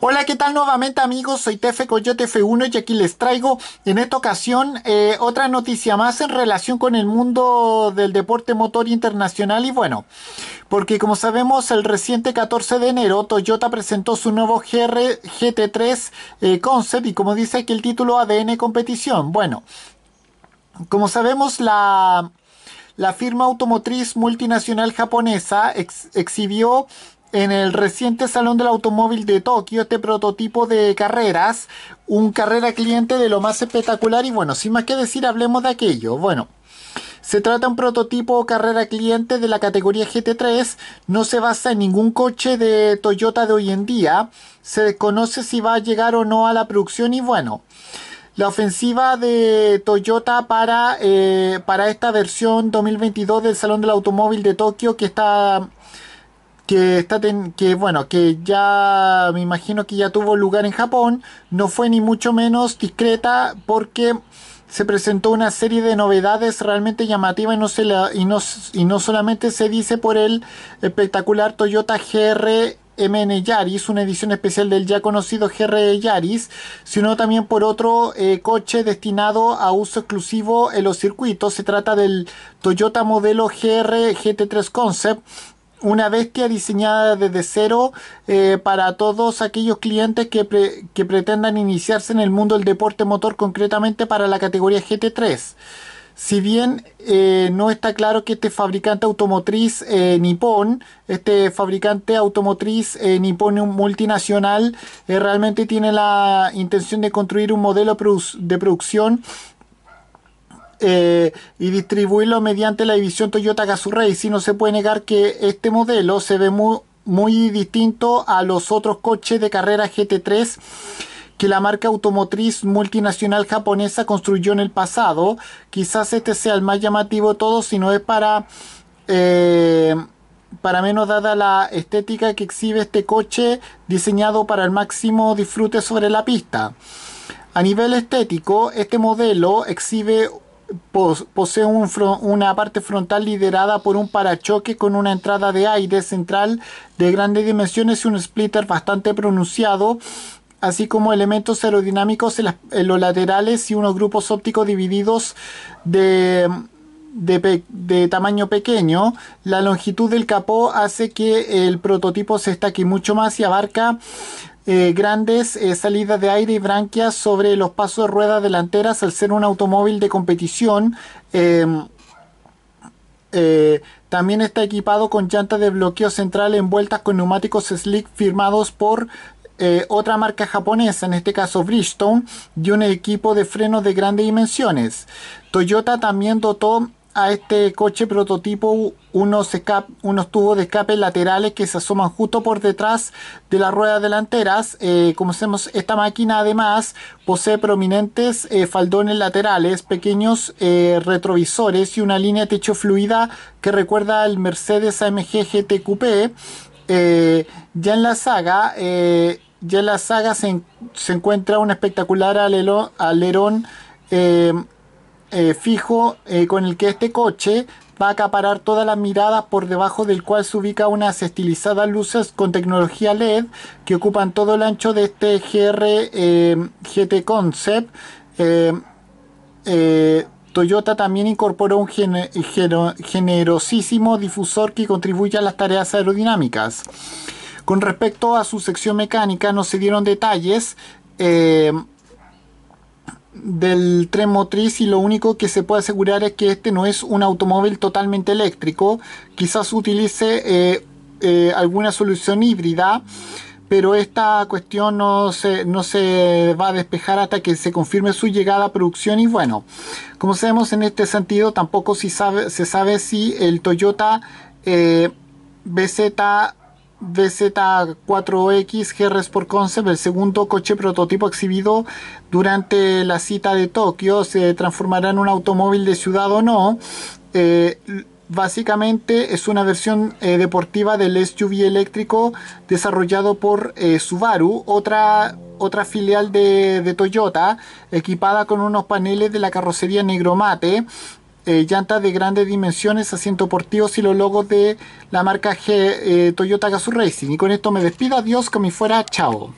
Hola, ¿qué tal nuevamente amigos? Soy Tefe Coyote F1 y aquí les traigo en esta ocasión eh, otra noticia más en relación con el mundo del deporte motor internacional y bueno, porque como sabemos el reciente 14 de enero Toyota presentó su nuevo GR GT3 eh, Concept y como dice aquí el título ADN Competición. Bueno, como sabemos la... firma automotriz multinacional japonesa exhibió en el reciente Salón del Automóvil de Tokio, este prototipo de carreras, un carrera cliente de lo más espectacular y bueno, sin más que decir, hablemos de aquello. Bueno, se trata de un prototipo carrera cliente de la categoría GT3, no se basa en ningún coche de Toyota de hoy en día, se desconoce si va a llegar o no a la producción y bueno, la ofensiva de Toyota para, eh, para esta versión 2022 del Salón del Automóvil de Tokio que está que está que bueno que ya me imagino que ya tuvo lugar en Japón no fue ni mucho menos discreta porque se presentó una serie de novedades realmente llamativas y no, se y no, y no solamente se dice por el espectacular Toyota GR MN Yaris, una edición especial del ya conocido GR Yaris, sino también por otro eh, coche destinado a uso exclusivo en los circuitos. Se trata del Toyota modelo GR GT3 Concept, una bestia diseñada desde cero eh, para todos aquellos clientes que, pretendan iniciarse en el mundo del deporte motor, concretamente para la categoría GT3. Si bien eh, no está claro que este fabricante automotriz eh, nipón, este fabricante automotriz nipón multinacional, realmente tiene la intención de construir un modelo de producción eh, y distribuirlo mediante la división Toyota Gazoo Racing. No se puede negar que este modelo se ve muy, muy distinto a los otros coches de carrera GT3 que la marca automotriz multinacional japonesa construyó en el pasado. Quizás este sea el más llamativo de todos, si no es para, eh, para menos dada la estética que exhibe este coche diseñado para el máximo disfrute sobre la pista. A nivel estético, este modelo exhibe posee una parte frontal liderada por un parachoque con una entrada de aire central de grandes dimensiones y un splitter bastante pronunciado, así como elementos aerodinámicos en, los laterales y unos grupos ópticos divididos de, de, de, tamaño pequeño. La longitud del capó hace que el prototipo se destaque mucho más y abarca eh, grandes eh, salidas de aire y branquias sobre los pasos de ruedas delanteras al ser un automóvil de competición. Em, eh, también está equipado con llantas de bloqueo central envueltas con neumáticos slick firmados por otra marca japonesa, en este caso Bridgestone, y un equipo de frenos de grandes dimensiones. Toyota también dotó a este coche prototipo unos, unos tubos de escape laterales que se asoman justo por detrás de las ruedas delanteras. Eh, como vemos, esta máquina además posee prominentes eh, faldones laterales, pequeños eh, retrovisores y una línea de techo fluida que recuerda al Mercedes AMG GT ya en la saga, ya en la saga se, encuentra un espectacular alero, alerón eh, fijo eh, con el que este coche va a acaparar todas las miradas por debajo del cual se ubica unas estilizadas luces con tecnología LED que ocupan todo el ancho de este GR eh, GT Concept. Toyota también incorporó un generosísimo difusor que contribuye a las tareas aerodinámicas. Con respecto a su sección mecánica no se dieron detalles del tren motriz y lo único que se puede asegurar es que este no es un automóvil totalmente eléctrico. Quizás utilice eh, eh, alguna solución híbrida, pero esta cuestión no se, no se va a despejar hasta que se confirme su llegada a producción y bueno, como sabemos en este sentido tampoco se sabe, se sabe si el Toyota eh, BZ BZ4X GR Sport Concept, el segundo coche prototipo exhibido durante la cita de Tokio. Se transformará en un automóvil de ciudad o no. Eh, básicamente es una versión eh, deportiva del SUV eléctrico desarrollado por eh, Subaru, otra, otra filial de, Toyota, equipada con unos paneles de la carrocería negro mate eh, llanta llantas de grandes dimensiones, asiento portivo y los logos de la marca G, eh, Toyota Gazoo Racing. Y con esto me despido, adiós, como me fuera, chao.